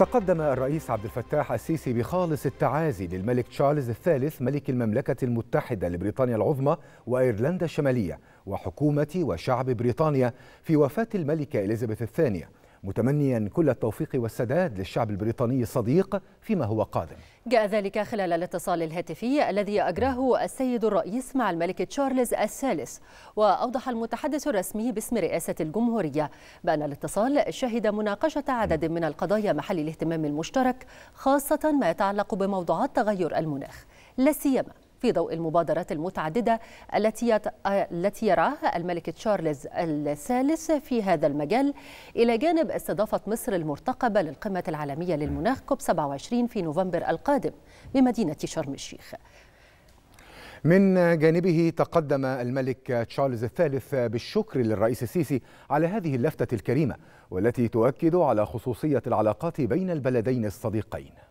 تقدم الرئيس عبد الفتاح السيسي بخالص التعازي للملك تشارلز الثالث ملك المملكة المتحدة لبريطانيا العظمى وأيرلندا الشمالية وحكومة وشعب بريطانيا في وفاة الملكة إليزابيث الثانية متمنيا كل التوفيق والسداد للشعب البريطاني الصديق فيما هو قادم جاء ذلك خلال الاتصال الهاتفي الذي أجراه السيد الرئيس مع الملك تشارلز الثالث وأوضح المتحدث الرسمي باسم رئاسة الجمهورية بأن الاتصال شهد مناقشة عدد من القضايا محل الاهتمام المشترك خاصة ما يتعلق بموضوعات تغير المناخ لا سيما في ضوء المبادرات المتعددة التي التي يراها الملك تشارلز الثالث في هذا المجال إلى جانب استضافة مصر المرتقبة للقمة العالمية للمناخ كوب 27 في نوفمبر القادم بمدينة شرم الشيخ من جانبه تقدم الملك تشارلز الثالث بالشكر للرئيس السيسي على هذه اللفتة الكريمة والتي تؤكد على خصوصية العلاقات بين البلدين الصديقين